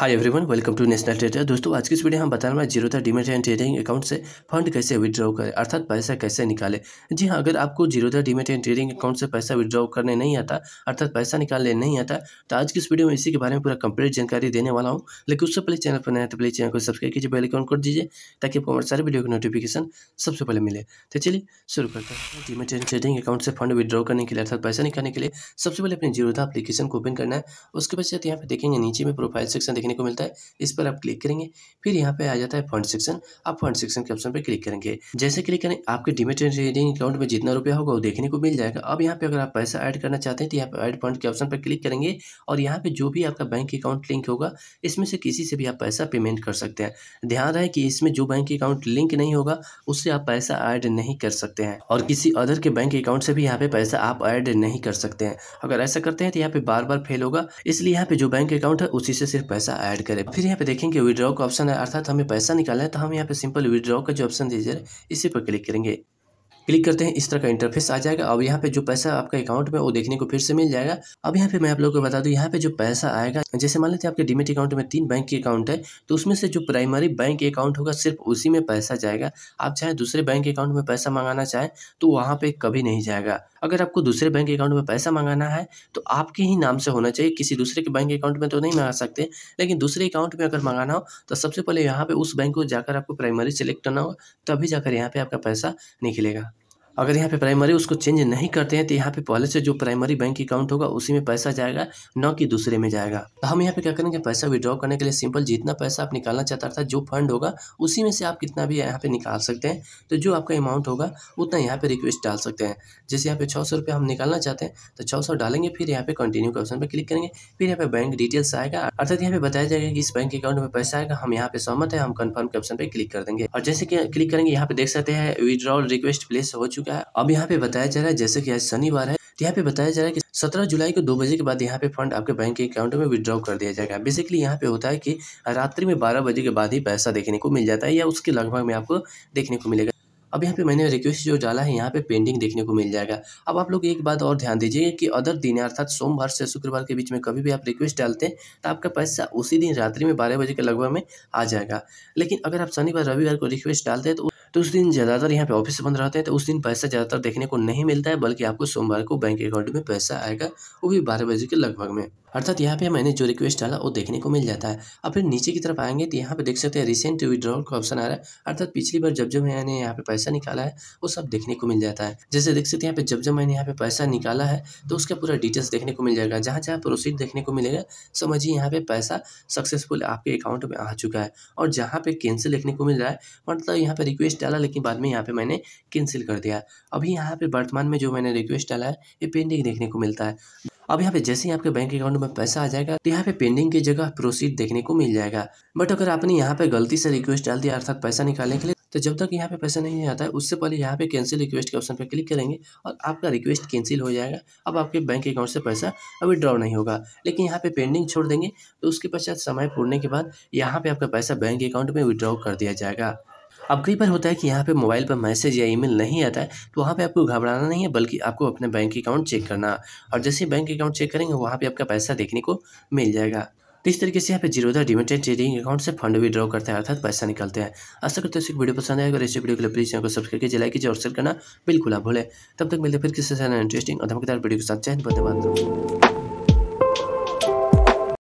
hi everyone welcome to national trader दोस्तों आज की इस वीडियो हम बता रहे हैं था डीमेट एंड ट्रेडिंग अकाउंट से फंड कैसे विद्रॉ करें अर्थात पैसा कैसे निकाले जी हाँ अगर आपको था डीमेट एंड ट्रेडिंग अकाउंट से पैसा विद्रॉ करने नहीं आता अर्थात पैसा निकालने नहीं आता तो आज की इस वीडियो में इसी के बारे में पूरा कंप्लीट जानकारी देने वाला हूँ लेकिन उससे पहले चैनल पर नया तो प्लीज चैनल को सब्सक्राइब कीजिए बेल अकाउंट कर दीजिए ताकि आपको हमारे सारे वीडियो की नोटिफिकेशन सबसे पहले मिले तो चलिए शुरू करते हैं डीमेट एंड ट्रेडिंग अकाउंट से फंड विद्रॉ करने के लिए अर्थात पैसा निकालने के लिए सबसे पहले अपने जीरोधा अपलीकेशन को ओपन करना है उसके पश्चात यहाँ पर देखेंगे नीचे में प्रोफाइल सेक्शन देखने को मिलता है इस पर आप क्लिक करेंगे फिर यहाँ पे आ जाता है फंड सेक्शन आप फंड सेक्शन के ऑप्शन पर क्लिक करेंगे जैसे क्लिक करें आपके डिमेट ट्रेडिंग अकाउंट में जितना रुपया होगा वो देखने को मिल जाएगा अब यहाँ पे अगर आप पैसा ऐड करना चाहते हैं तो यहाँ पे ऐड फंड के ऑप्शन पर क्लिक करेंगे और यहाँ पे जो भी आपका बैंक अकाउंट लिंक होगा इसमें से किसी से भी आप पैसा पेमेंट कर सकते हैं ध्यान रहे कि इसमें जो बैंक अकाउंट लिंक नहीं होगा उससे आप पैसा ऐड नहीं कर सकते हैं और किसी अदर के बैंक अकाउंट से भी यहाँ पे पैसा आप ऐड नहीं कर सकते हैं अगर ऐसा करते हैं तो यहाँ पे बार बार फेल होगा इसलिए यहाँ पे जो बैंक अकाउंट है उसी से सिर्फ पैसा ऐड करें फिर यहाँ पे देखेंगे विड्रॉ का ऑप्शन है अर्थात हमें पैसा निकालना है तो हम यहाँ पे सिंपल विड्रॉ का जो ऑप्शन दीजिए इसी पर क्लिक करेंगे क्लिक करते हैं इस तरह का इंटरफेस आ जाएगा अब यहाँ पे जो पैसा आपका अकाउंट में वो देखने को फिर से मिल जाएगा अब यहाँ पे मैं आप लोगों को बता दूँ यहाँ पे जो पैसा आएगा जैसे मान लेते हैं आपके डिमिट अकाउंट में तीन बैंक के अकाउंट है तो उसमें से जो प्राइमरी बैंक अकाउंट होगा सिर्फ उसी में पैसा जाएगा आप चाहे दूसरे बैंक अकाउंट में पैसा मंगाना चाहें तो वहाँ पर कभी नहीं जाएगा अगर आपको दूसरे बैंक अकाउंट में पैसा मंगाना है तो आपके ही नाम से होना चाहिए किसी दूसरे के बैंक अकाउंट में तो नहीं मंगा सकते लेकिन दूसरे अकाउंट में अगर मंगाना हो तो सबसे पहले यहाँ पर उस बैंक को जाकर आपको प्राइमरी सेलेक्ट करना होगा तभी जाकर यहाँ पे आपका पैसा निकलेगा अगर यहाँ पे प्राइमरी उसको चेंज नहीं करते हैं तो यहाँ पे पहले से जो प्राइमरी बैंक अकाउंट होगा उसी में पैसा जाएगा न कि दूसरे में जाएगा तो हम यहाँ पे क्या करेंगे पैसा विड्रॉ करने के लिए सिंपल जितना पैसा आप निकालना चाहता था जो फंड होगा उसी में से आप कितना भी यहाँ पे निकाल सकते हैं तो जो आपका अमाउंट होगा उतना यहाँ पे रिक्वेस्ट डाल सकते हैं जैसे यहाँ पे छः सौ हम निकालना चाहते हैं तो छः सौ डालेंगे फिर यहाँ पे कंटिन्यू के ऑप्शन पर क्लिक करेंगे फिर यहाँ पे बैंक डिटेल्स आएगा अर्थात यहाँ पे बताया जाएगा कि इस बैंक अकाउंट में पैसा आएगा हम यहाँ पे सहमत है हम कन्फर्म के ऑप्शन पर क्लिक कर देंगे और जैसे कि क्लिक करेंगे यहाँ पे देख सकते हैं विड्रॉल रिक्वेस्ट प्लेस हो चुके चुका है अब यहाँ पे बताया जा रहा है जैसे कि आज शनिवार है तो यहाँ पे बताया जा रहा है कि सत्रह जुलाई को दो बजे के बाद यहाँ पे फंड आपके बैंक के अकाउंट में विड्रॉ कर दिया जाएगा बेसिकली यहाँ पे होता है कि रात्रि में बारह बजे के बाद ही पैसा देखने को मिल जाता है या उसके लगभग में आपको देखने को मिलेगा अब यहाँ पे मैंने रिक्वेस्ट जो डाला है यहाँ पे पेंडिंग देखने को मिल जाएगा अब आप लोग एक बात और ध्यान दीजिए कि अदर दिन अर्थात सोमवार से शुक्रवार के बीच में कभी भी आप रिक्वेस्ट डालते हैं तो आपका पैसा उसी दिन रात्रि में बारह बजे के लगभग में आ जाएगा लेकिन अगर आप शनिवार रविवार को रिक्वेस्ट डालते हैं तो तो उस दिन ज़्यादातर यहाँ पे ऑफिस बंद रहते हैं तो उस दिन पैसा ज़्यादातर देखने को नहीं मिलता है बल्कि आपको सोमवार को बैंक अकाउंट में पैसा आएगा वो भी बारह बजे के लगभग में अर्थात यहाँ पे मैंने जो रिक्वेस्ट डाला वो देखने को मिल जाता है अब फिर नीचे की तरफ आएंगे तो यहाँ पे देख सकते हैं रिसेंट विड्रॉल का ऑप्शन आ रहा है अर्थात पिछली बार जब जब मैंने यहाँ पे पैसा निकाला है वो सब देखने को मिल जाता है जैसे देख सकते हैं यहाँ पे जब जब मैंने यहाँ पे पैसा निकाला है तो उसका पूरा डिटेल्स देखने को मिल जाएगा जहाँ जहाँ प्रोसीड देखने को मिलेगा समझिए यहाँ पे पैसा सक्सेसफुल आपके अकाउंट में आ चुका है और जहाँ पे कैंसिल देखने को मिल रहा है मतलब यहाँ पे रिक्वेस्ट डाला लेकिन बाद में यहाँ पे मैंने कैंसिल कर दिया अभी यहाँ पे वर्तमान में जो मैंने रिक्वेस्ट डाला है ये पेंडिंग देखने को मिलता है अब यहाँ पे जैसे ही आपके बैंक अकाउंट में पैसा आ जाएगा तो यहाँ पे पेंडिंग की जगह प्रोसीड देखने को मिल जाएगा बट अगर आपने यहाँ पे गलती से रिक्वेस्ट डाल दिया अर्थात पैसा निकालने के लिए तो जब तक यहाँ पे पैसा नहीं आता है उससे पहले यहाँ पे कैंसिल रिक्वेस्ट के ऑप्शन पे क्लिक करेंगे और आपका रिक्वेस्ट कैंसिल हो जाएगा अब आपके बैंक अकाउंट से पैसा विड्रॉ नहीं होगा लेकिन यहाँ पे पेंडिंग छोड़ देंगे तो उसके पश्चात समय पूर्ण के बाद यहाँ पे आपका पैसा बैंक अकाउंट में विड्रॉ कर दिया जाएगा अब कई बार होता है कि यहाँ पे मोबाइल पर मैसेज या ईमेल नहीं आता है तो वहाँ पे आपको घबराना नहीं है बल्कि आपको अपने बैंक अकाउंट चेक करना और जैसे ही बैंक अकाउंट चेक करेंगे वहाँ पे आपका पैसा देखने को मिल जाएगा तो इस तरीके से यहाँ पे जीरोधा डिमिटेड ट्रेडिंग अकाउंट से फंड विड्रॉ करते हैं अर्थात पैसा निकलते हैं आशा करते हैं वीडियो पसंद आएगा इस वीडियो के लिए प्लीज चैनल को सब्सक्राइब कीजिए लाइक कीजिए और शेयर करना बिल्कुल आप भूलें तब तक मिलते फिर किसी इंटरेस्टिंग और धमकेदार वीडियो के साथ चैन धन्यवाद